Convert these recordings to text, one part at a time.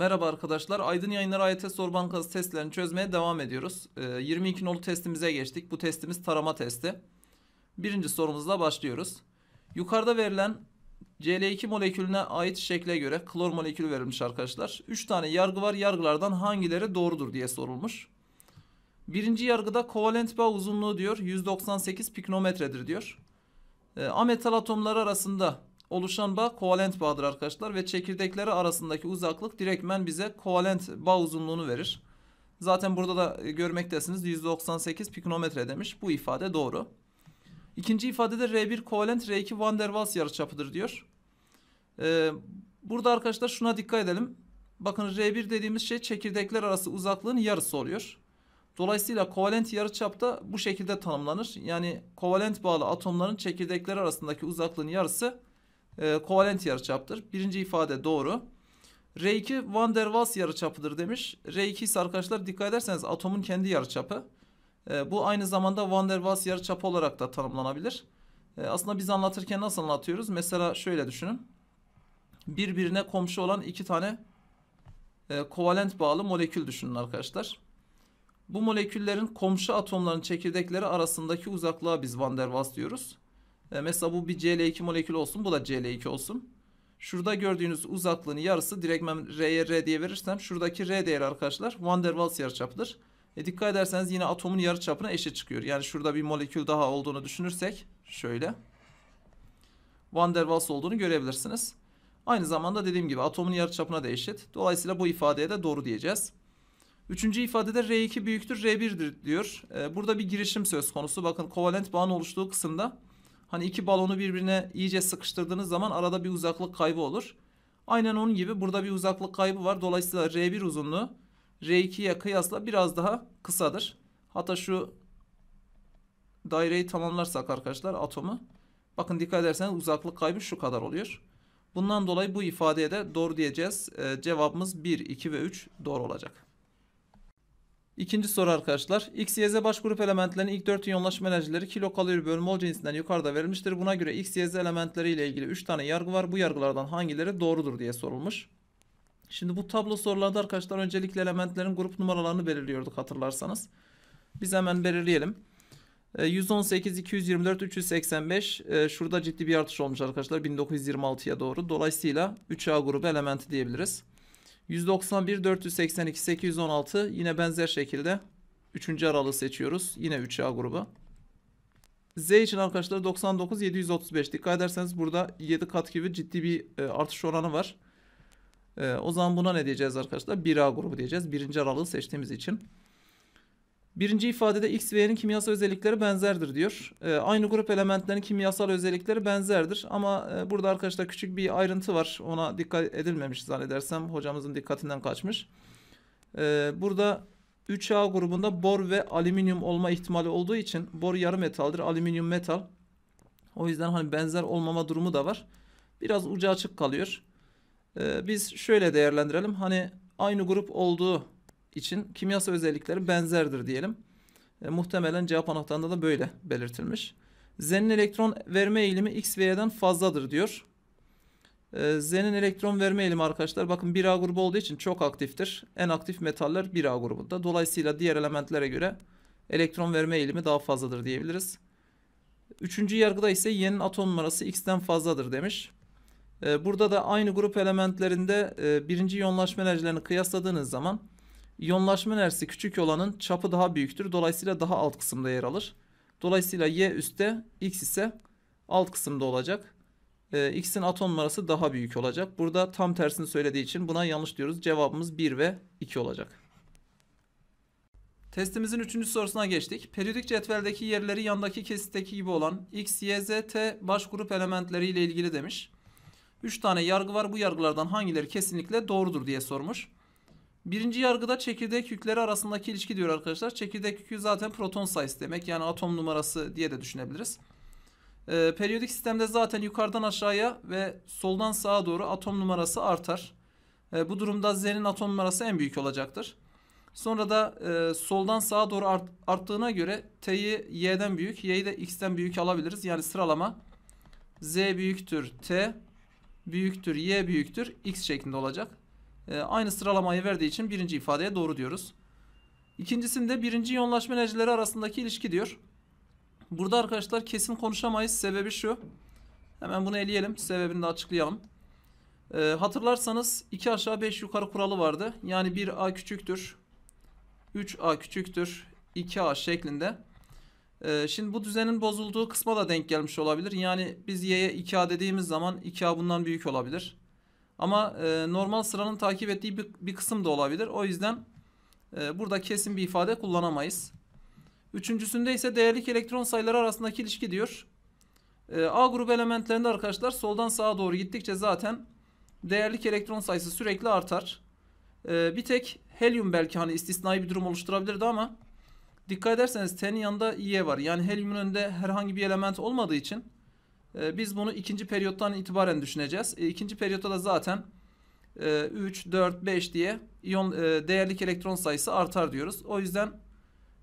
Merhaba arkadaşlar. Aydın Yayınları AYT Soru Bankası testlerini çözmeye devam ediyoruz. 22 ee, nolu testimize geçtik. Bu testimiz tarama testi. Birinci sorumuzla başlıyoruz. Yukarıda verilen CL2 molekülüne ait şekle göre klor molekülü verilmiş arkadaşlar. 3 tane yargı var. Yargılardan hangileri doğrudur diye sorulmuş. Birinci yargıda kovalent bağ uzunluğu diyor. 198 piknometredir diyor. E, ametal atomları arasında oluşan bağ kovalent bağdır arkadaşlar ve çekirdekleri arasındaki uzaklık direktmen bize kovalent bağ uzunluğunu verir. Zaten burada da e, görmektesiniz 198 pikometre demiş. Bu ifade doğru. İkinci ifadede R1 kovalent R2 van der Waals yarıçapıdır diyor. Ee, burada arkadaşlar şuna dikkat edelim. Bakın R1 dediğimiz şey çekirdekler arası uzaklığın yarısı oluyor. Dolayısıyla kovalent yarıçap da bu şekilde tanımlanır. Yani kovalent bağlı atomların çekirdekleri arasındaki uzaklığın yarısı e, kovalent yarıçaptır. Birinci ifade doğru. R2 Van der Waals yarıçapıdır demiş. R2 ise arkadaşlar dikkat ederseniz atomun kendi yarıçapı. E, bu aynı zamanda Van der Waals yarıçapı olarak da tanımlanabilir. E, aslında biz anlatırken nasıl anlatıyoruz? Mesela şöyle düşünün. Birbirine komşu olan iki tane e, kovalent bağlı molekül düşünün arkadaşlar. Bu moleküllerin komşu atomların çekirdekleri arasındaki uzaklığa biz Van der Waals diyoruz. E, mesela bu bir CL2 molekül olsun. Bu da CL2 olsun. Şurada gördüğünüz uzaklığın yarısı direkt ben R'ye R diye verirsem şuradaki R değeri arkadaşlar Van der Waals yarıçapıdır. E dikkat ederseniz yine atomun yarıçapına eşit çıkıyor. Yani şurada bir molekül daha olduğunu düşünürsek şöyle Van der Waals olduğunu görebilirsiniz. Aynı zamanda dediğim gibi atomun yarıçapına da eşit. Dolayısıyla bu ifadeye de doğru diyeceğiz. Üçüncü ifadede R2 büyüktür R1'dir diyor. E, burada bir girişim söz konusu. Bakın kovalent bağın oluştuğu kısımda Hani iki balonu birbirine iyice sıkıştırdığınız zaman arada bir uzaklık kaybı olur. Aynen onun gibi burada bir uzaklık kaybı var. Dolayısıyla R1 uzunluğu R2'ye kıyasla biraz daha kısadır. Hatta şu daireyi tamamlarsak arkadaşlar atomu. Bakın dikkat ederseniz uzaklık kaybı şu kadar oluyor. Bundan dolayı bu ifadeye de doğru diyeceğiz. Ee, cevabımız 1, 2 ve 3 doğru olacak. İkinci soru arkadaşlar. X, Y, Z baş grup elementlerinin ilk 4 yoğunlaşma enerjileri kilo kalori bölü mol cinsinden yukarıda verilmiştir. Buna göre X, Y, Z elementleri ile ilgili 3 tane yargı var. Bu yargılardan hangileri doğrudur diye sorulmuş. Şimdi bu tablo sorularda arkadaşlar öncelikle elementlerin grup numaralarını belirliyorduk hatırlarsanız. Biz hemen belirleyelim. 118, 224, 385 şurada ciddi bir artış olmuş arkadaşlar 1926'ya doğru. Dolayısıyla 3A grubu elementi diyebiliriz. 191, 482, 816 yine benzer şekilde 3. aralığı seçiyoruz. Yine 3A grubu. Z için arkadaşlar 99, 735. Dikkat ederseniz burada 7 kat gibi ciddi bir e, artış oranı var. E, o zaman buna ne diyeceğiz arkadaşlar? 1A grubu diyeceğiz. Birinci aralığı seçtiğimiz için. Birinci ifadede X ve Y'nin kimyasal özellikleri benzerdir diyor. E, aynı grup elementlerin kimyasal özellikleri benzerdir. Ama e, burada arkadaşlar küçük bir ayrıntı var. Ona dikkat edilmemiş zannedersem. Hocamızın dikkatinden kaçmış. E, burada 3A grubunda bor ve alüminyum olma ihtimali olduğu için bor yarı metaldir. Alüminyum metal. O yüzden hani benzer olmama durumu da var. Biraz ucu açık kalıyor. E, biz şöyle değerlendirelim. Hani aynı grup olduğu için kimyasal özellikleri benzerdir diyelim. E, muhtemelen cevap anahtarında da böyle belirtilmiş. Z'nin elektron verme eğilimi X ve Y'den fazladır diyor. E, Z'nin elektron verme eğilimi arkadaşlar bakın 1A grubu olduğu için çok aktiftir. En aktif metaller 1A grubunda. Dolayısıyla diğer elementlere göre elektron verme eğilimi daha fazladır diyebiliriz. Üçüncü yargıda ise Y'nin atom numarası X'den fazladır demiş. E, burada da aynı grup elementlerinde e, birinci yonlaşma enerjilerini kıyasladığınız zaman İyonlaşma enerjisi küçük olanın çapı daha büyüktür. Dolayısıyla daha alt kısımda yer alır. Dolayısıyla Y üstte X ise alt kısımda olacak. Ee, X'in atom numarası daha büyük olacak. Burada tam tersini söylediği için buna yanlış diyoruz. Cevabımız 1 ve 2 olacak. Testimizin 3. sorusuna geçtik. Periyodik cetveldeki yerleri yandaki kesitteki gibi olan X, Y, Z, T baş grup elementleri ile ilgili demiş. 3 tane yargı var. Bu yargılardan hangileri kesinlikle doğrudur diye sormuş. Birinci yargıda çekirdek yükleri arasındaki ilişki diyor arkadaşlar. Çekirdek yükü zaten proton sayısı demek. Yani atom numarası diye de düşünebiliriz. E, periyodik sistemde zaten yukarıdan aşağıya ve soldan sağa doğru atom numarası artar. E, bu durumda Z'nin atom numarası en büyük olacaktır. Sonra da e, soldan sağa doğru art, arttığına göre T'yi Y'den büyük, Y'yi de X'ten büyük alabiliriz. Yani sıralama Z büyüktür T büyüktür Y büyüktür X şeklinde olacak. Ee, aynı sıralamayı verdiği için birinci ifadeye doğru diyoruz. İkincisinde birinci yoğunlaşma enerjileri arasındaki ilişki diyor. Burada arkadaşlar kesin konuşamayız. Sebebi şu. Hemen bunu eleyelim. Sebebini de açıklayalım. E, hatırlarsanız 2 aşağı 5 yukarı kuralı vardı. Yani 1A küçüktür. 3A küçüktür. 2A şeklinde. E, şimdi bu düzenin bozulduğu kısma da denk gelmiş olabilir. Yani biz Y'ye 2A dediğimiz zaman 2A bundan büyük olabilir. Ama e, normal sıranın takip ettiği bir, bir kısım da olabilir. O yüzden e, burada kesin bir ifade kullanamayız. Üçüncüsünde ise değerlik elektron sayıları arasındaki ilişki diyor. E, A grubu elementlerinde arkadaşlar soldan sağa doğru gittikçe zaten değerlik elektron sayısı sürekli artar. E, bir tek helyum belki hani istisnai bir durum oluşturabilirdi ama dikkat ederseniz T'nin yanında İ'ye var. Yani helyumun önünde herhangi bir element olmadığı için ee, biz bunu ikinci periyottan itibaren düşüneceğiz. İkinci ee, ikinci periyotta da zaten 3, 4, 5 diye iyon e, değerlik elektron sayısı artar diyoruz. O yüzden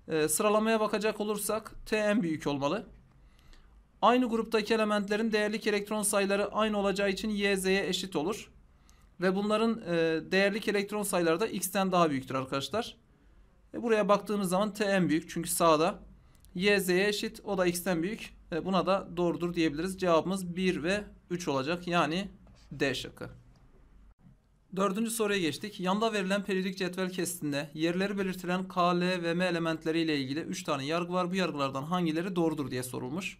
e, sıralamaya bakacak olursak T en büyük olmalı. Aynı gruptaki elementlerin değerlik elektron sayıları aynı olacağı için YZ'ye eşit olur. Ve bunların e, değerlik elektron sayıları da X'ten daha büyüktür arkadaşlar. buraya baktığımız zaman T en büyük çünkü sağda YZ'ye eşit o da X'ten büyük. E, buna da doğrudur diyebiliriz. Cevabımız 1 ve 3 olacak. Yani D şıkkı. Dördüncü soruya geçtik. Yanda verilen periyodik cetvel kestinde yerleri belirtilen K, L ve M elementleri ile ilgili 3 tane yargı var. Bu yargılardan hangileri doğrudur diye sorulmuş.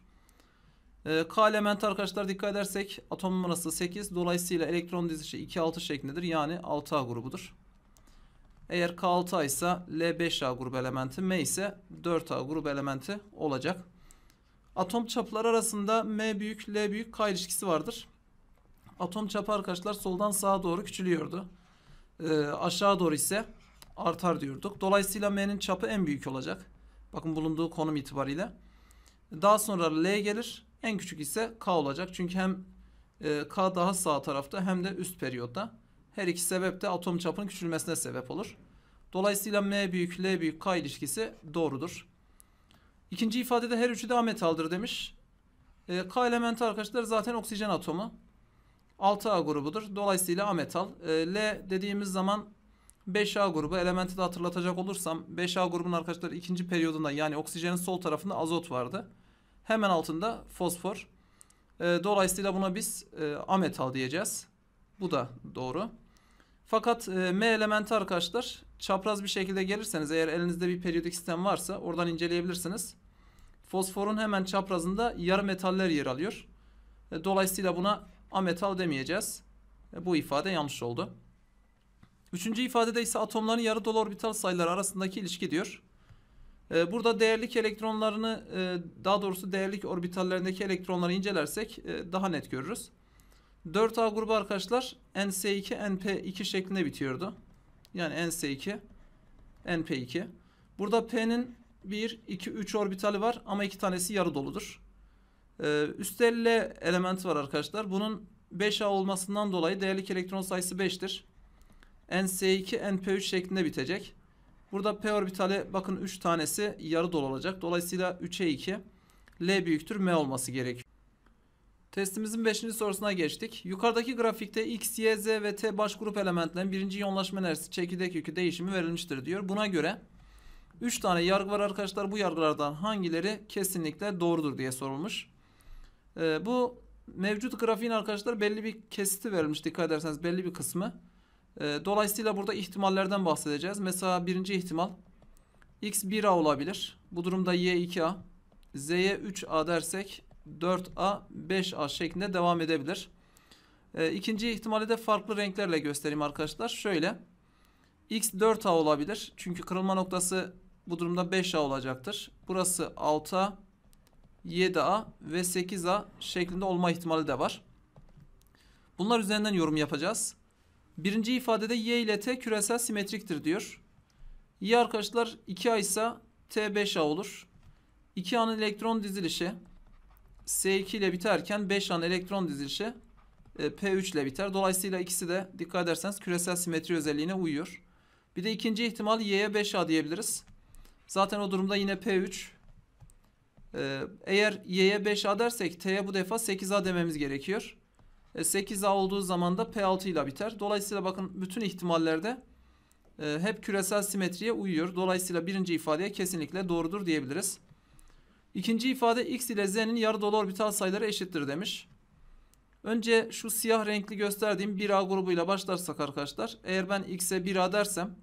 E, K elementi arkadaşlar dikkat edersek atom numarası 8. Dolayısıyla elektron dizisi 2-6 şeklindedir. Yani 6A grubudur. Eğer K6A ise L5A grubu elementi, M ise 4A grubu elementi olacak. Atom çapları arasında M büyük L büyük K ilişkisi vardır. Atom çapı arkadaşlar soldan sağa doğru küçülüyordu. E, aşağı doğru ise artar diyorduk. Dolayısıyla M'nin çapı en büyük olacak. Bakın bulunduğu konum itibariyle. Daha sonra L gelir. En küçük ise K olacak. Çünkü hem e, K daha sağ tarafta hem de üst periyotta. Her iki sebep de atom çapının küçülmesine sebep olur. Dolayısıyla M büyük L büyük K ilişkisi doğrudur. İkinci ifadede her üçü de ametaldır demiş. E, K elementi arkadaşlar zaten oksijen atomu. 6A grubudur. Dolayısıyla ametal. E, L dediğimiz zaman 5A grubu. Elementi de hatırlatacak olursam 5A grubun arkadaşlar ikinci periyodunda yani oksijenin sol tarafında azot vardı. Hemen altında fosfor. E, dolayısıyla buna biz e, ametal diyeceğiz. Bu da doğru. Fakat e, M elementi arkadaşlar çapraz bir şekilde gelirseniz eğer elinizde bir periyodik sistem varsa oradan inceleyebilirsiniz. Fosforun hemen çaprazında yarı metaller yer alıyor. E, dolayısıyla buna ametal demeyeceğiz. E, bu ifade yanlış oldu. Üçüncü ifadede ise atomların yarı dolu orbital sayıları arasındaki ilişki diyor. E, burada değerlik elektronlarını daha doğrusu değerlik orbitallerindeki elektronları incelersek daha net görürüz. 4A grubu arkadaşlar NS2, NP2 şeklinde bitiyordu. Yani NS2, NP2. Burada P'nin 1, 2, 3 orbitali var ama iki tanesi yarı doludur. Ee, üst elle elementi var arkadaşlar. Bunun 5A olmasından dolayı değerli elektron sayısı 5'tir. NS2, NP3 şeklinde bitecek. Burada P orbitali bakın 3 tanesi yarı dolu olacak. Dolayısıyla 3'e 2 L büyüktür M olması gerekiyor. Testimizin 5. sorusuna geçtik. Yukarıdaki grafikte X, Y, Z ve T baş grup elementlerin birinci yonlaşma enerjisi çekirdek yükü değişimi verilmiştir diyor. Buna göre 3 tane yargı var arkadaşlar. Bu yargılardan hangileri kesinlikle doğrudur diye sorulmuş. Ee, bu mevcut grafiğin arkadaşlar belli bir kesiti verilmiş. Dikkat ederseniz belli bir kısmı. Ee, dolayısıyla burada ihtimallerden bahsedeceğiz. Mesela birinci ihtimal X 1A olabilir. Bu durumda Y 2A. Z'ye 3A dersek 4A, 5A şeklinde devam edebilir. E, ikinci ihtimali de farklı renklerle göstereyim arkadaşlar. Şöyle X 4A olabilir. Çünkü kırılma noktası bu durumda 5A olacaktır. Burası 6A, 7A ve 8A şeklinde olma ihtimali de var. Bunlar üzerinden yorum yapacağız. Birinci ifadede Y ile T küresel simetriktir diyor. Y arkadaşlar 2A ise T 5A olur. 2A'nın elektron dizilişi S2 ile biterken 5 tane elektron dizilişi e, P3 ile biter. Dolayısıyla ikisi de dikkat ederseniz küresel simetri özelliğine uyuyor. Bir de ikinci ihtimal Y'ye 5A diyebiliriz. Zaten o durumda yine P3. E, eğer Y'ye 5A dersek T'ye bu defa 8A dememiz gerekiyor. 8A e, olduğu zaman da P6 ile biter. Dolayısıyla bakın bütün ihtimallerde hep küresel simetriye uyuyor. Dolayısıyla birinci ifadeye kesinlikle doğrudur diyebiliriz. İkinci ifade x ile z'nin yarı dolu orbital sayıları eşittir demiş. Önce şu siyah renkli gösterdiğim 1a grubuyla başlarsak arkadaşlar. Eğer ben x'e 1a dersem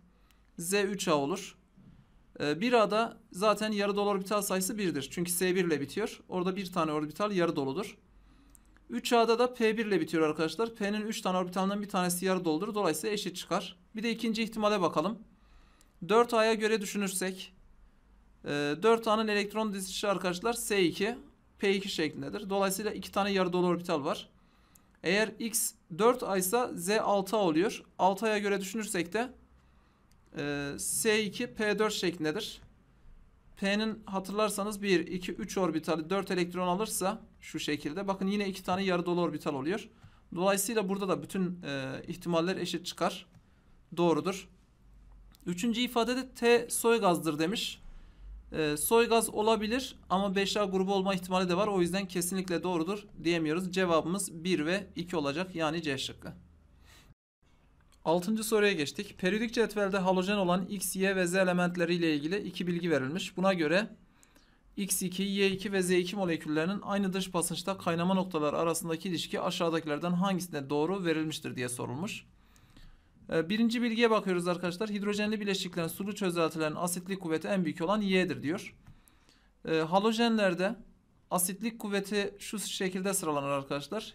z 3a olur. 1a'da ee, zaten yarı dolu orbital sayısı 1'dir. Çünkü s1 ile bitiyor. Orada bir tane orbital yarı doludur. 3A'da da P1 ile bitiyor arkadaşlar. P'nin 3 tane orbitalinden bir tanesi yarı doludur. Dolayısıyla eşit çıkar. Bir de ikinci ihtimale bakalım. 4A'ya göre düşünürsek e, ee, 4 elektron dizisi arkadaşlar S2, P2 şeklindedir. Dolayısıyla 2 tane yarı yarıdolu orbital var. Eğer X 4A ise Z 6 oluyor. 6A'ya göre düşünürsek de e, S2, P4 şeklindedir. P'nin hatırlarsanız 1, 2, 3 orbitali 4 elektron alırsa şu şekilde. Bakın yine 2 tane yarı yarıdolu orbital oluyor. Dolayısıyla burada da bütün e, ihtimaller eşit çıkar. Doğrudur. Üçüncü ifadede T soy gazdır demiş. E, ee, gaz olabilir ama 5A grubu olma ihtimali de var. O yüzden kesinlikle doğrudur diyemiyoruz. Cevabımız 1 ve 2 olacak yani C şıkkı. Altıncı soruya geçtik. Periyodik cetvelde halojen olan X, Y ve Z elementleriyle ilgili iki bilgi verilmiş. Buna göre X2, Y2 ve Z2 moleküllerinin aynı dış basınçta kaynama noktaları arasındaki ilişki aşağıdakilerden hangisine doğru verilmiştir diye sorulmuş. Ee, birinci bilgiye bakıyoruz arkadaşlar. Hidrojenli bileşiklerin sulu çözeltilerin asitlik kuvveti en büyük olan Y'dir diyor. Ee, halojenlerde asitlik kuvveti şu şekilde sıralanır arkadaşlar.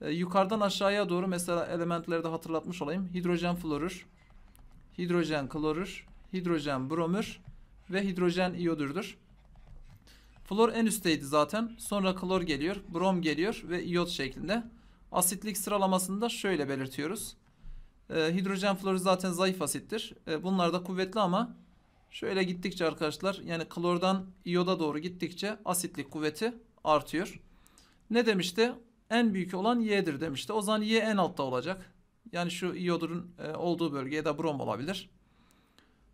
Ee, yukarıdan aşağıya doğru mesela elementlerde hatırlatmış olayım. Hidrojen florür, hidrojen klorür, hidrojen bromür ve hidrojen iyodürdür. Flor en üstteydi zaten. Sonra klor geliyor, brom geliyor ve iyot şeklinde. Asitlik sıralamasında şöyle belirtiyoruz. Ee, hidrojen floru zaten zayıf asittir. E, bunlar da kuvvetli ama şöyle gittikçe arkadaşlar yani klordan iyoda doğru gittikçe asitlik kuvveti artıyor. Ne demişti? En büyük olan Y'dir demişti. O zaman Y en altta olacak. Yani şu iyodurun e, olduğu bölgeye de brom olabilir.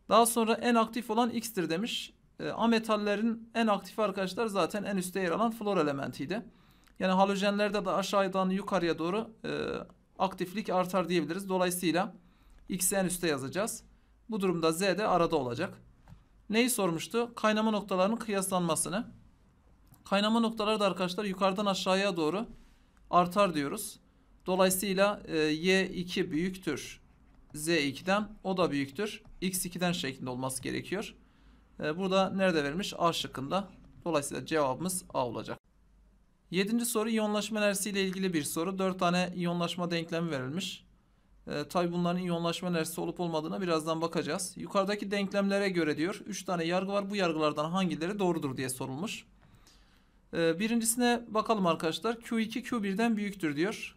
Daha sonra en aktif olan X'tir demiş. E, ametallerin en aktif arkadaşlar zaten en üstte yer alan flor elementiydi. Yani halojenlerde de aşağıdan yukarıya doğru e, aktiflik artar diyebiliriz. Dolayısıyla x en üste yazacağız. Bu durumda z de arada olacak. Neyi sormuştu? Kaynama noktalarının kıyaslanmasını. Kaynama noktaları da arkadaşlar yukarıdan aşağıya doğru artar diyoruz. Dolayısıyla e, y2 büyüktür z2'den o da büyüktür x2'den şeklinde olması gerekiyor. E, burada nerede verilmiş? A şıkkında. Dolayısıyla cevabımız A olacak. Yedinci soru iyonlaşma enerjisi ile ilgili bir soru. Dört tane iyonlaşma denklemi verilmiş. E, ee, tabi bunların iyonlaşma enerjisi olup olmadığına birazdan bakacağız. Yukarıdaki denklemlere göre diyor Üç tane yargı var. Bu yargılardan hangileri doğrudur diye sorulmuş. E, birincisine bakalım arkadaşlar. Q2 Q1'den büyüktür diyor.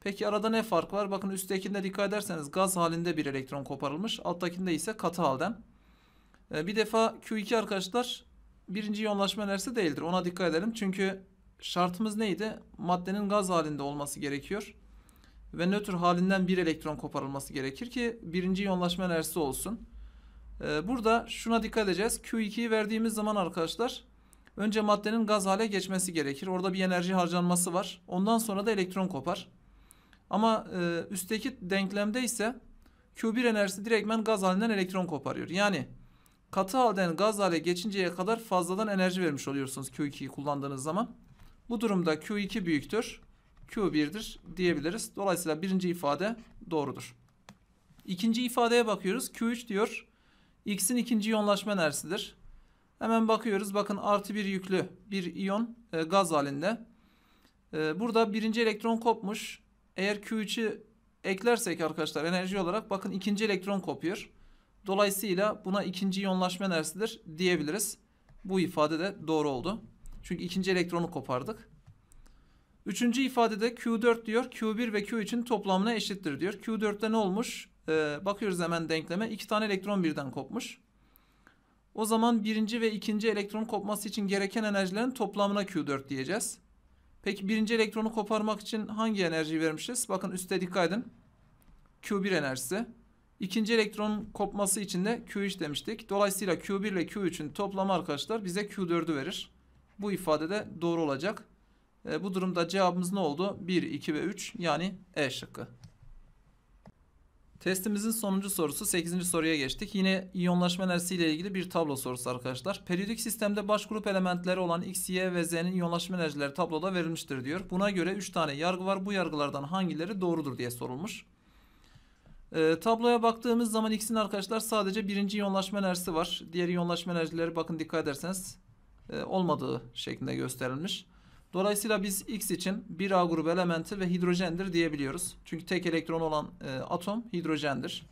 Peki arada ne fark var? Bakın üsttekinde dikkat ederseniz gaz halinde bir elektron koparılmış. Alttakinde ise katı halden. E, bir defa Q2 arkadaşlar birinci iyonlaşma enerjisi değildir. Ona dikkat edelim. Çünkü Şartımız neydi? Maddenin gaz halinde olması gerekiyor. Ve nötr halinden bir elektron koparılması gerekir ki birinci yonlaşma enerjisi olsun. Ee, burada şuna dikkat edeceğiz. Q2'yi verdiğimiz zaman arkadaşlar önce maddenin gaz hale geçmesi gerekir. Orada bir enerji harcanması var. Ondan sonra da elektron kopar. Ama e, üstteki denklemde ise Q1 enerjisi direktmen gaz halinden elektron koparıyor. Yani katı halden gaz hale geçinceye kadar fazladan enerji vermiş oluyorsunuz Q2'yi kullandığınız zaman. Bu durumda Q2 büyüktür. Q1'dir diyebiliriz. Dolayısıyla birinci ifade doğrudur. İkinci ifadeye bakıyoruz. Q3 diyor. X'in ikinci yonlaşma enerjisidir. Hemen bakıyoruz. Bakın artı bir yüklü bir iyon e, gaz halinde. E, burada birinci elektron kopmuş. Eğer Q3'ü eklersek arkadaşlar enerji olarak bakın ikinci elektron kopuyor. Dolayısıyla buna ikinci yonlaşma enerjisidir diyebiliriz. Bu ifade de doğru oldu. Çünkü ikinci elektronu kopardık. Üçüncü ifadede Q4 diyor. Q1 ve q 3in toplamına eşittir diyor. Q4'te ne olmuş? Ee, bakıyoruz hemen denkleme. İki tane elektron birden kopmuş. O zaman birinci ve ikinci elektron kopması için gereken enerjilerin toplamına Q4 diyeceğiz. Peki birinci elektronu koparmak için hangi enerjiyi vermişiz? Bakın üstte dikkat edin. Q1 enerjisi. İkinci elektron kopması için de Q3 demiştik. Dolayısıyla Q1 ile Q3'ün toplamı arkadaşlar bize Q4'ü verir. Bu ifade de doğru olacak. E, bu durumda cevabımız ne oldu? 1, 2 ve 3 yani E şıkkı. Testimizin sonuncu sorusu 8. soruya geçtik. Yine iyonlaşma enerjisi ile ilgili bir tablo sorusu arkadaşlar. Periyodik sistemde baş grup elementleri olan X, Y ve Z'nin iyonlaşma enerjileri tabloda verilmiştir diyor. Buna göre 3 tane yargı var. Bu yargılardan hangileri doğrudur diye sorulmuş. E, tabloya baktığımız zaman X'in arkadaşlar sadece birinci iyonlaşma enerjisi var. Diğer iyonlaşma enerjileri bakın dikkat ederseniz e, olmadığı şeklinde gösterilmiş. Dolayısıyla biz X için bir A grubu elementi ve hidrojendir diyebiliyoruz. Çünkü tek elektron olan e, atom hidrojendir.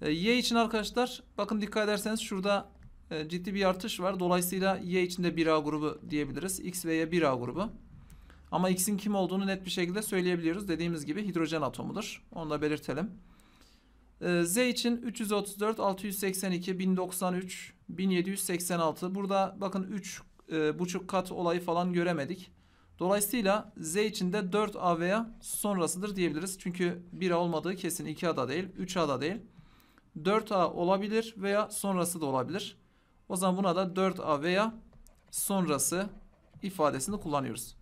E, y için arkadaşlar bakın dikkat ederseniz şurada e, ciddi bir artış var. Dolayısıyla Y için de bir A grubu diyebiliriz. X ve Y bir A grubu. Ama X'in kim olduğunu net bir şekilde söyleyebiliyoruz. Dediğimiz gibi hidrojen atomudur. Onu da belirtelim. Z için 334, 682, 1093, 1786. Burada bakın 3 e, buçuk kat olayı falan göremedik. Dolayısıyla Z içinde 4 A veya sonrasıdır diyebiliriz. Çünkü 1A olmadığı kesin 2A da değil 3A da değil. 4A olabilir veya sonrası da olabilir. O zaman buna da 4A veya sonrası ifadesini kullanıyoruz.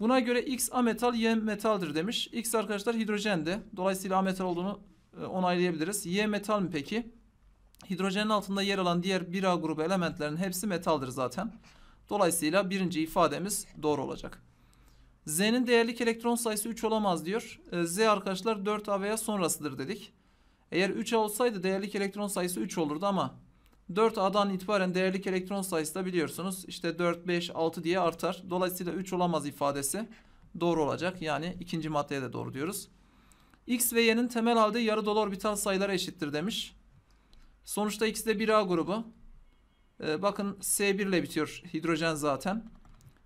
Buna göre X A metal Y metaldir demiş. X arkadaşlar hidrojendi. Dolayısıyla A metal olduğunu e, onaylayabiliriz. Y metal mi peki? Hidrojenin altında yer alan diğer 1A grubu elementlerin hepsi metaldir zaten. Dolayısıyla birinci ifademiz doğru olacak. Z'nin değerlik elektron sayısı 3 olamaz diyor. Ee, Z arkadaşlar 4A veya sonrasıdır dedik. Eğer 3A olsaydı değerlik elektron sayısı 3 olurdu ama 4A'dan itibaren değerlik elektron sayısı da biliyorsunuz işte 4, 5, 6 diye artar. Dolayısıyla 3 olamaz ifadesi doğru olacak. Yani ikinci maddeye de doğru diyoruz. X ve Y'nin temel halde yarı dolu orbital sayıları eşittir demiş. Sonuçta ikisi de 1A grubu. Ee, bakın S1 ile bitiyor hidrojen zaten.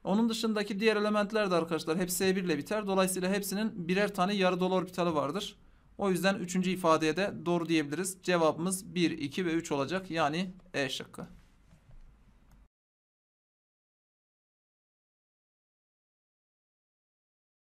Onun dışındaki diğer elementler de arkadaşlar hep S1 ile biter. Dolayısıyla hepsinin birer tane yarı dolu orbitali vardır. O yüzden üçüncü ifadeye de doğru diyebiliriz. Cevabımız 1, 2 ve 3 olacak. Yani E şıkkı.